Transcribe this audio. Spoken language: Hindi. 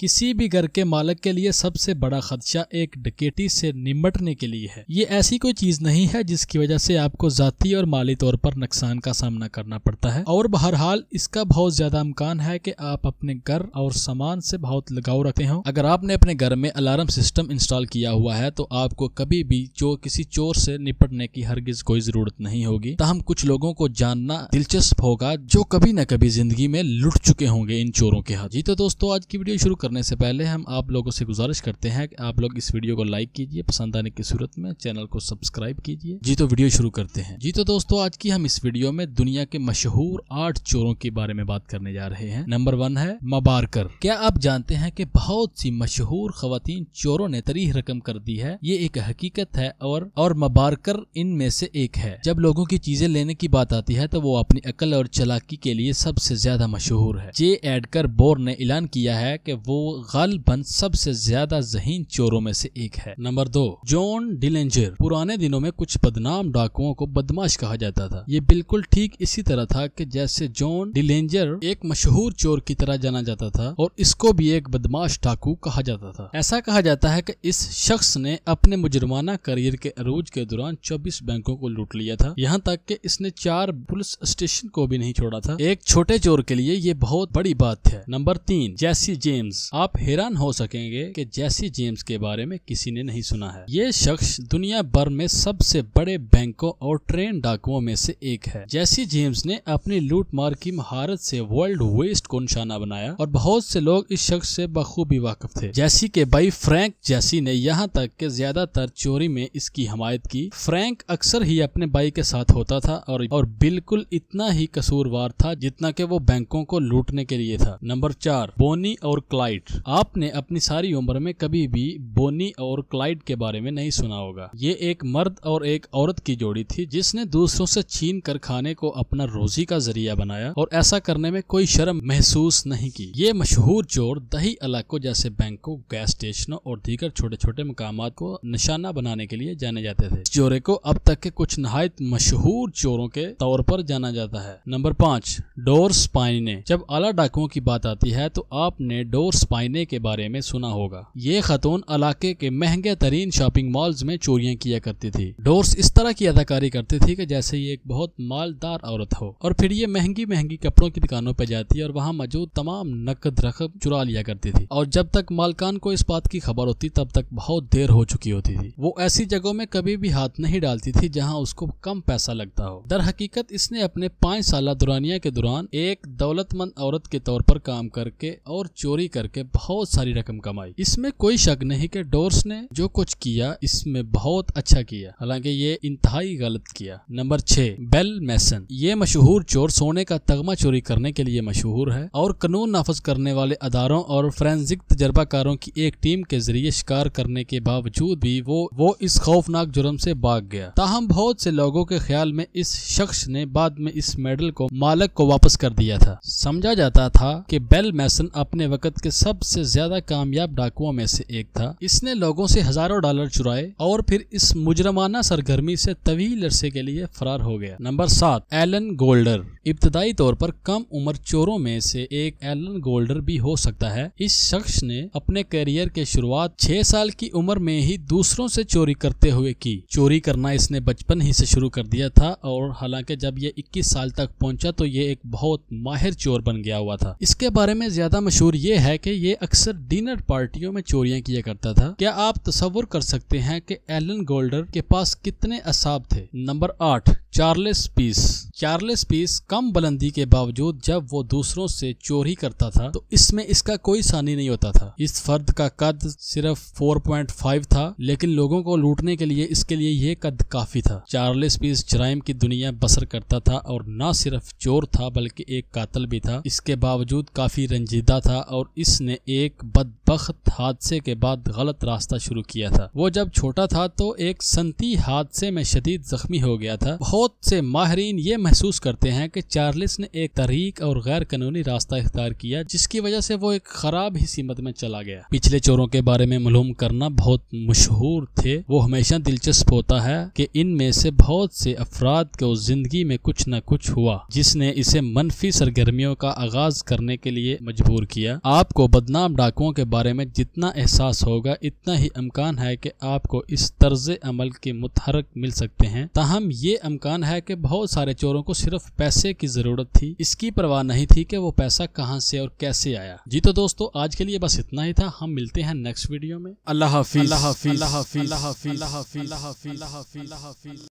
किसी भी घर के मालक के लिए सबसे बड़ा खदशा एक डकेटी से निमटने के लिए है ये ऐसी कोई चीज नहीं है जिसकी वजह से आपको जाती और माली तौर पर नुकसान का सामना करना पड़ता है और बहरहाल इसका बहुत ज्यादा अम्कान है कि आप अपने घर और सामान से बहुत लगाव रखते हो अगर आपने अपने घर में अलार्म सिस्टम इंस्टॉल किया हुआ है तो आपको कभी भी जो किसी चोर से निपटने की हरगिज कोई जरूरत नहीं होगी तहम कुछ लोगों को जानना दिलचस्प होगा जो कभी न कभी जिंदगी में लुट चुके होंगे इन चोरों के हाथ जी तो दोस्तों आज की वीडियो शुरू करने से पहले हम आप लोगों से गुजारिश करते हैं कि आप लोग इस वीडियो को लाइक कीजिए पसंद आने की सूरत में चैनल को सब्सक्राइब कीजिए जी तो वीडियो शुरू करते हैं जी तो दोस्तों आज की हम इस वीडियो में दुनिया के मशहूर आठ चोरों के बारे में बात करने जा रहे हैं नंबर वन है मबारकर क्या आप जानते हैं की बहुत सी मशहूर खातन चोरों ने तरी रकम कर दी है ये एक हकीकत है और और मबारकर इनमें से एक है जब लोगों की चीजें लेने की बात आती है तो वो अपनी अकल और चलाकी के लिए सबसे ज्यादा मशहूर है जे एडकर बोर ने ऐलान किया है कि वो वो गलबन सबसे ज्यादा जहीन चोरों में से एक है नंबर दो जॉन डिलेंजर पुराने दिनों में कुछ बदनाम डाकुओं को बदमाश कहा जाता था ये बिल्कुल ठीक इसी तरह था कि जैसे जॉन डिलेंजर एक मशहूर चोर की तरह जाना जाता था और इसको भी एक बदमाश डाकू कहा जाता था ऐसा कहा जाता है की इस शख्स ने अपने मुजरमाना करियर के अरूज के दौरान चौबीस बैंकों को लूट लिया था यहाँ तक की इसने चार पुलिस स्टेशन को भी नहीं छोड़ा था एक छोटे चोर के लिए ये बहुत बड़ी बात है नंबर तीन जैसी जेम्स आप हैरान हो सकेंगे कि जैसी जेम्स के बारे में किसी ने नहीं सुना है ये शख्स दुनिया भर में सबसे बड़े बैंकों और ट्रेन डाकुओं में से एक है जैसी जेम्स ने अपनी लूट मार की महारत से वर्ल्ड वेस्ट को निशाना बनाया और बहुत से लोग इस शख्स से बखूबी वाकफ थे जैसी के भाई फ्रैंक जैसी ने यहाँ तक के ज्यादातर चोरी में इसकी हमायत की फ्रैंक अक्सर ही अपने भाई के साथ होता था और और बिल्कुल इतना ही कसूरवार था जितना के वो बैंकों को लूटने के लिए था नंबर चार बोनी और क्लाइड क्लाइड आपने अपनी सारी उम्र में कभी भी बोनी और क्लाइट के बारे में नहीं सुना होगा ये एक मर्द और एक औरत की जोड़ी थी जिसने दूसरों से छीन कर खाने को अपना रोजी का जरिया बनाया और ऐसा करने में कोई शर्म महसूस नहीं की ये मशहूर चोर दही इलाकों जैसे बैंकों गैस स्टेशनों और दीगर छोटे छोटे मकाम को निशाना बनाने के लिए जाने जाते थे चोरे को अब तक के कुछ नहायत मशहूर चोरों के तौर पर जाना जाता है नंबर पाँच डोर स्पाइने जब आला डाकुओं की बात आती है तो आपने डोर स्पाइने के बारे में सुना होगा ये खतून इलाके के महंगे तरीन शॉपिंग मॉल्स में चोरियां किया करती थी डोर्स इस तरह की अदाकारी करती थी कि जैसे ये एक बहुत मालदार औरत हो और फिर ये महंगी महंगी कपड़ों की दुकानों पर जाती और वहाँ मौजूद तमाम नकद रकम चुरा लिया करती थी और जब तक मालकान को इस बात की खबर होती तब तक बहुत देर हो चुकी होती थी वो ऐसी जगहों में कभी भी हाथ नहीं डालती थी जहाँ उसको कम पैसा लगता हो दर हकीकत इसने अपने पाँच साल दुरानिया के दौरान एक दौलतमंद औरत के तौर पर काम करके और चोरी करके करके बहुत सारी रकम कमाई इसमें कोई शक नहीं कि डोर्स ने जो कुछ किया इसमें बहुत अच्छा किया हालांकि ये इंतहाई गलत किया नंबर छह बेल मैसन ये मशहूर चोर सोने का तगमा चोरी करने के लिए मशहूर है और कानून नाफज करने वाले अदारों और फ्रेंसिक तजर्बाकारों की एक टीम के जरिए शिकार करने के बावजूद भी वो वो इस खौफनाक जुर्म से भाग गया ताहम बहुत से लोगों के ख्याल में इस शख्स ने बाद में इस मेडल को मालक को वापस कर दिया था समझा जाता था कि बेल मैसन अपने वक्त के सबसे ज्यादा कामयाब डाकुओं में से एक था इसने लोगों से हजारों डॉलर चुराए और फिर इस मुजरमाना सरगर्मी से तवील अरसे के लिए फरार हो गया नंबर सात एलन गोल्डर इब्तदाई तौर पर कम उम्र चोरों में से एक एलन गोल्डर भी हो सकता है इस शख्स ने अपने करियर के शुरुआत छह साल की उम्र में ही दूसरों से चोरी करते हुए की चोरी करना इसने बचपन ही से शुरू कर दिया था और हालांकि जब ये 21 साल तक पहुंचा तो ये एक बहुत माहिर चोर बन गया हुआ था इसके बारे में ज्यादा मशहूर ये है करके ये अक्सर डिनर पार्टियों में चोरियां किया करता था क्या आप तस्वुर कर सकते हैं कि एलन गोल्डर के पास कितने असाब थे नंबर आठ चार्लेस पीस चार्लेस पीस कम बुलंदी के बावजूद जब वो दूसरों से चोरी करता था तो इसमें इसका कोई सानी नहीं होता था इस फर्द का कद सिर्फ 4.5 था लेकिन लोगों को लूटने के लिए इसके लिए यह कद काफी था चार्लेस पीस जराइम की दुनिया बसर करता था और न सिर्फ चोर था बल्कि एक कातल भी था इसके बावजूद काफी रंजीदा था और इसने एक बद बख्त हादसे के बाद गलत रास्ता शुरू किया था वो जब छोटा था तो एक संती हादसे में शदीद जख्मी हो गया था बहुत से माहरीन ये महसूस करते हैं कि चार्लिस ने एक तरीक और गैर कानूनी रास्ता इख्तियार किया जिसकी वजह से वो एक खराब ही सीमत में चला गया पिछले चोरों के बारे में मलूम करना बहुत मशहूर थे वो हमेशा दिलचस्प होता है की इनमें से बहुत से अफराद को जिंदगी में कुछ न कुछ हुआ जिसने इसे मनफी सरगर्मियों का आगाज करने के लिए मजबूर किया आपको बदनाम डाकुओं के बारे में जितना एहसास होगा इतना ही अमकान है कि आपको इस तर्ज अमल के मुतहरक मिल सकते हैं ताहम ये अमकान है कि बहुत सारे चोरों को सिर्फ पैसे की ज़रूरत थी इसकी परवाह नहीं थी कि वो पैसा कहाँ से और कैसे आया जी तो दोस्तों आज के लिए बस इतना ही था हम मिलते हैं नेक्स्ट वीडियो में अल्लाह